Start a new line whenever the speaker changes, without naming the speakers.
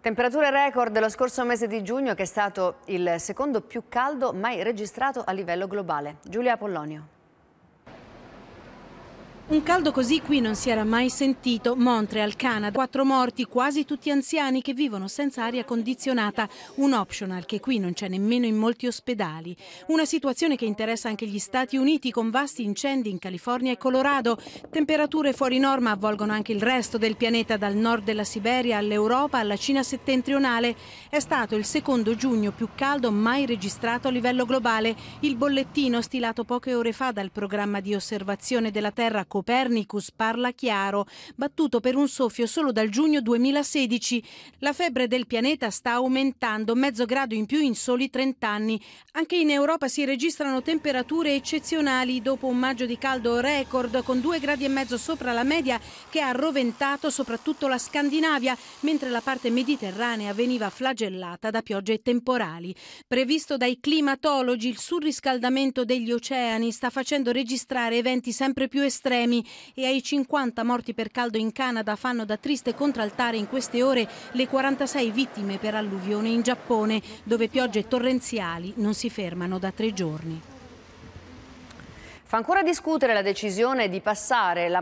Temperature record dello scorso mese di giugno che è stato il secondo più caldo mai registrato a livello globale. Giulia Pollonio.
Un caldo così qui non si era mai sentito. Montreal, Canada, quattro morti, quasi tutti anziani che vivono senza aria condizionata, un optional che qui non c'è nemmeno in molti ospedali. Una situazione che interessa anche gli Stati Uniti con vasti incendi in California e Colorado. Temperature fuori norma avvolgono anche il resto del pianeta, dal nord della Siberia all'Europa alla Cina settentrionale. È stato il secondo giugno più caldo mai registrato a livello globale. Il bollettino stilato poche ore fa dal programma di osservazione della Terra Copernicus parla chiaro, battuto per un soffio solo dal giugno 2016. La febbre del pianeta sta aumentando, mezzo grado in più in soli 30 anni. Anche in Europa si registrano temperature eccezionali dopo un maggio di caldo record con 2 gradi e mezzo sopra la media che ha roventato soprattutto la Scandinavia, mentre la parte mediterranea veniva flagellata da piogge temporali. Previsto dai climatologi, il surriscaldamento degli oceani sta facendo registrare eventi sempre più estremi problemi e ai 50 morti per caldo in Canada fanno da triste contraltare in queste ore le 46 vittime per alluvione in Giappone, dove piogge torrenziali non si fermano da tre giorni. Fa ancora discutere la decisione
di passare la